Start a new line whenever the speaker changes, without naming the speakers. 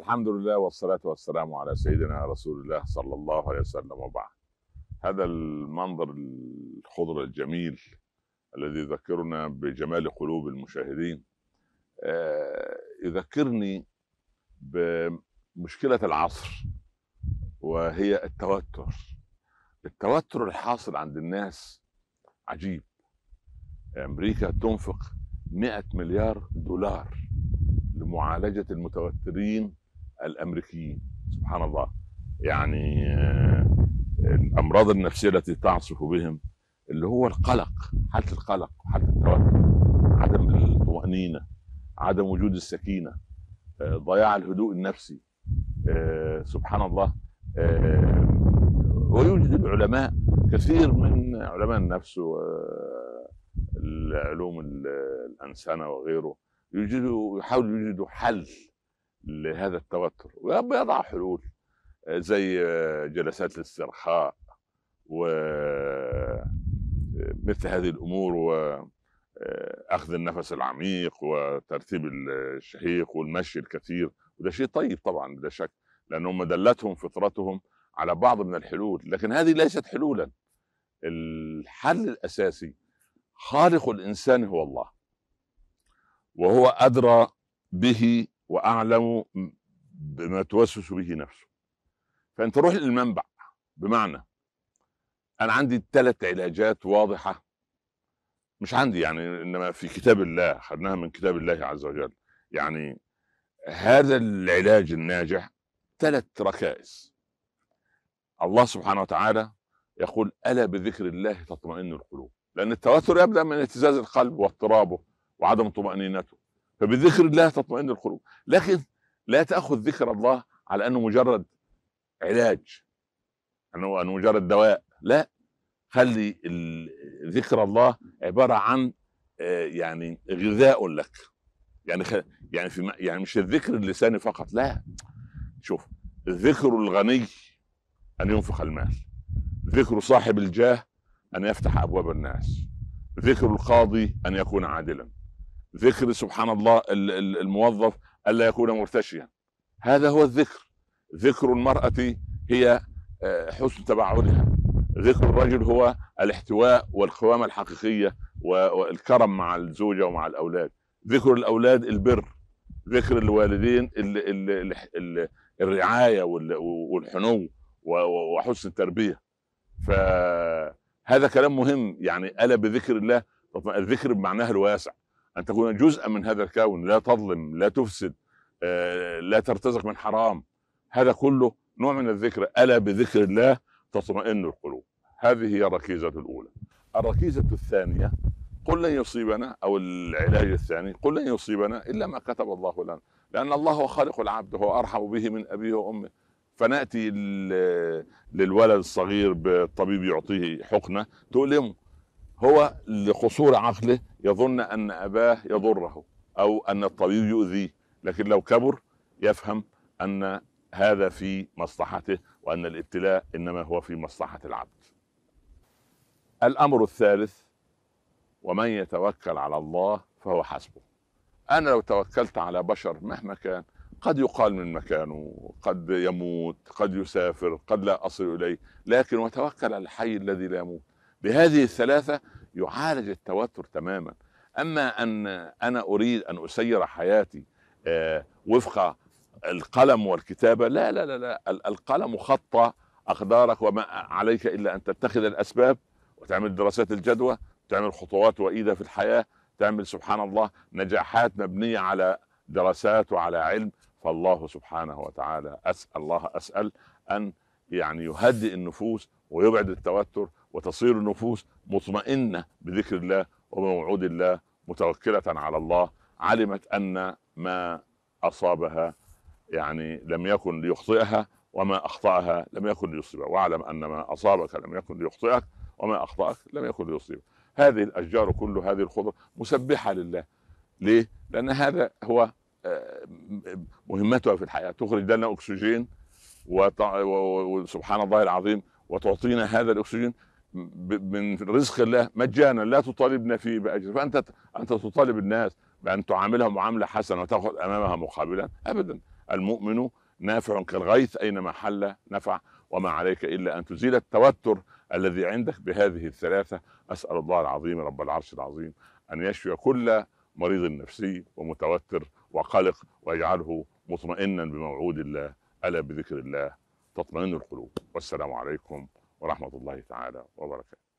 الحمد لله والصلاة والسلام على سيدنا رسول الله صلى الله عليه وسلم وبعد هذا المنظر الخضر الجميل الذي يذكرنا بجمال قلوب المشاهدين آه، يذكرني بمشكلة العصر وهي التوتر التوتر الحاصل عند الناس عجيب أمريكا تنفق 100 مليار دولار لمعالجة المتوترين الامريكيين سبحان الله يعني آه، الامراض النفسيه التي تعصف بهم اللي هو القلق حاله القلق حاله التوتر عدم الطمانينه عدم وجود السكينه آه، ضياع الهدوء النفسي آه، سبحان الله ويوجد العلماء كثير من علماء النفس والعلوم الانسانه وغيره يوجدوا يحاولوا يوجدوا حل لهذا التوتر ويضع حلول آه، زي آه، جلسات الاسترخاء و آه، مثل هذه الامور واخذ النفس العميق وترتيب الشهيق والمشي الكثير وده شيء طيب طبعا بلا شك لانهم دلتهم فطرتهم على بعض من الحلول لكن هذه ليست حلولا الحل الاساسي خالق الانسان هو الله وهو ادرى به واعلم بما توسوس به نفسه فانت روح للمنبع بمعنى انا عندي ثلاث علاجات واضحه مش عندي يعني انما في كتاب الله خدناها من كتاب الله عز وجل يعني هذا العلاج الناجح ثلاث ركائز الله سبحانه وتعالى يقول الا بذكر الله تطمئن القلوب لان التوتر يبدا من اهتزاز القلب واضطرابه وعدم طمانينته فبذكر الله تطمئن القلوب لكن لا تاخذ ذكر الله على انه مجرد علاج انه انه مجرد دواء لا خلي ذكر الله عباره عن آه، يعني غذاء لك يعني يعني في يعني مش الذكر اللساني فقط لا شوف ذكر الغني ان ينفق المال ذكر صاحب الجاه ان يفتح ابواب الناس ذكر القاضي ان يكون عادلا ذكر سبحان الله الموظف الا يكون مرتشيا هذا هو الذكر ذكر المراه هي آه، حسن تباعدها ذكر الرجل هو الاحتواء والقوامه الحقيقيه والكرم مع الزوجه ومع الاولاد ذكر الاولاد البر ذكر الوالدين الرعايه والحنو وحسن التربيه فهذا كلام مهم يعني الا بذكر الله الذكر بمعناه الواسع أن تكون جزءا من هذا الكون لا تظلم لا تفسد آه، لا ترتزق من حرام هذا كله نوع من الذكر ألا بذكر الله تطمئن القلوب هذه هي الركيزة الأولى الركيزة الثانية قل لن يصيبنا أو العلاج الثاني قل لن يصيبنا إلا ما كتب الله لنا لأن الله هو خالق العبد هو أرحم به من أبيه وأمه فنأتي للولد الصغير بالطبيب يعطيه حقنة تؤلمه هو لقصور عقله يظن ان اباه يضره او ان الطبيب يؤذيه لكن لو كبر يفهم ان هذا في مصلحته وان الابتلاء انما هو في مصلحه العبد الامر الثالث ومن يتوكل على الله فهو حسبه انا لو توكلت على بشر مهما كان قد يقال من مكانه قد يموت قد يسافر قد لا اصل اليه لكن وتوكل على الحي الذي لا يموت بهذه الثلاثة يعالج التوتر تماما أما أن أنا أريد أن أسير حياتي آه، وفق القلم والكتابة لا لا لا, لا. القلم خط أقدارك وما عليك إلا أن تتخذ الأسباب وتعمل دراسات الجدوى تعمل خطوات وإيدة في الحياة تعمل سبحان الله نجاحات مبنية على دراسات وعلى علم فالله سبحانه وتعالى أسأل الله أسأل أن يعني يهدئ النفوس ويبعد التوتر وتصير النفوس مطمئنه بذكر الله وبموعود الله متوكله على الله علمت ان ما اصابها يعني لم يكن ليخطئها وما اخطاها لم يكن ليصيبها واعلم ان ما اصابك لم يكن ليخطئك وما اخطاك لم يكن ليصيبك هذه الاشجار كل هذه الخضر مسبحه لله ليه لان هذا هو آه، مهمتها في الحياه تخرج لنا اكسجين وسبحان الله العظيم وتعطينا هذا الاكسجين من رزق الله مجانا لا تطالبنا فيه باجر فانت انت تطالب الناس بان تعاملها معامله حسنه وتاخذ امامها مقابلا ابدا المؤمن نافع كالغيث اينما حل نفع وما عليك الا ان تزيل التوتر الذي عندك بهذه الثلاثه اسال الله العظيم رب العرش العظيم ان يشفي كل مريض نفسي ومتوتر وقلق ويجعله مطمئنا بموعود الله ألا بذكر الله تطمئن القلوب والسلام عليكم ورحمة الله تعالى وبركاته